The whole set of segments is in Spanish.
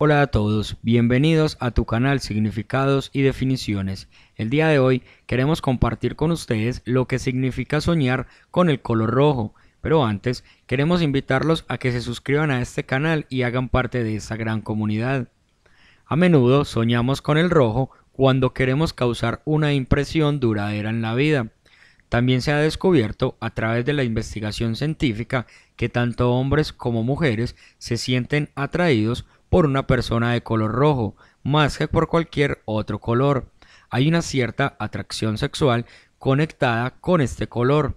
Hola a todos, bienvenidos a tu canal Significados y Definiciones. El día de hoy queremos compartir con ustedes lo que significa soñar con el color rojo, pero antes queremos invitarlos a que se suscriban a este canal y hagan parte de esta gran comunidad. A menudo soñamos con el rojo cuando queremos causar una impresión duradera en la vida. También se ha descubierto a través de la investigación científica que tanto hombres como mujeres se sienten atraídos por una persona de color rojo más que por cualquier otro color. Hay una cierta atracción sexual conectada con este color.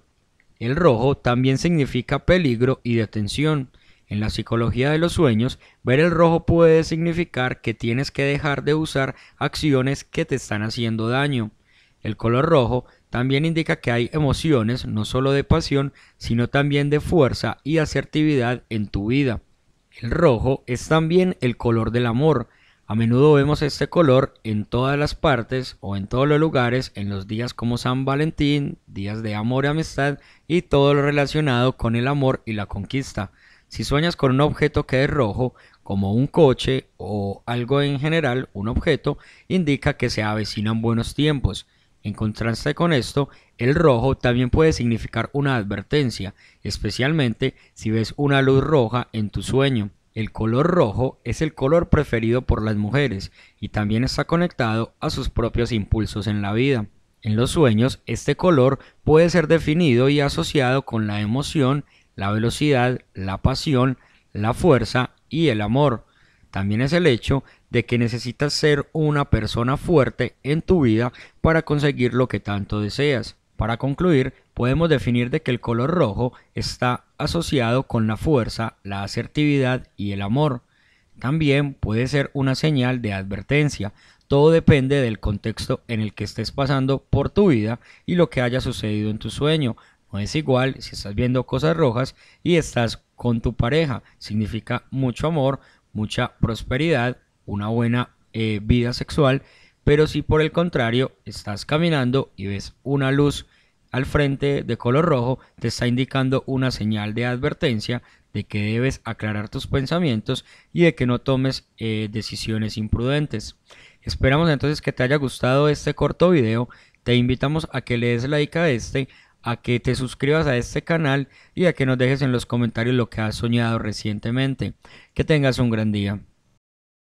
El rojo también significa peligro y detención. En la psicología de los sueños, ver el rojo puede significar que tienes que dejar de usar acciones que te están haciendo daño. El color rojo también indica que hay emociones no solo de pasión, sino también de fuerza y asertividad en tu vida. El rojo es también el color del amor. A menudo vemos este color en todas las partes o en todos los lugares en los días como San Valentín, días de amor y amistad y todo lo relacionado con el amor y la conquista. Si sueñas con un objeto que es rojo, como un coche o algo en general, un objeto, indica que se avecinan buenos tiempos. En contraste con esto, el rojo también puede significar una advertencia, especialmente si ves una luz roja en tu sueño. El color rojo es el color preferido por las mujeres y también está conectado a sus propios impulsos en la vida. En los sueños, este color puede ser definido y asociado con la emoción, la velocidad, la pasión, la fuerza y el amor también es el hecho de que necesitas ser una persona fuerte en tu vida para conseguir lo que tanto deseas. Para concluir, podemos definir de que el color rojo está asociado con la fuerza, la asertividad y el amor. También puede ser una señal de advertencia. Todo depende del contexto en el que estés pasando por tu vida y lo que haya sucedido en tu sueño. No es igual si estás viendo cosas rojas y estás con tu pareja. Significa mucho amor, mucha prosperidad, una buena eh, vida sexual, pero si por el contrario estás caminando y ves una luz al frente de color rojo, te está indicando una señal de advertencia de que debes aclarar tus pensamientos y de que no tomes eh, decisiones imprudentes. Esperamos entonces que te haya gustado este corto video. Te invitamos a que le des like a este, a que te suscribas a este canal y a que nos dejes en los comentarios lo que has soñado recientemente. Que tengas un gran día.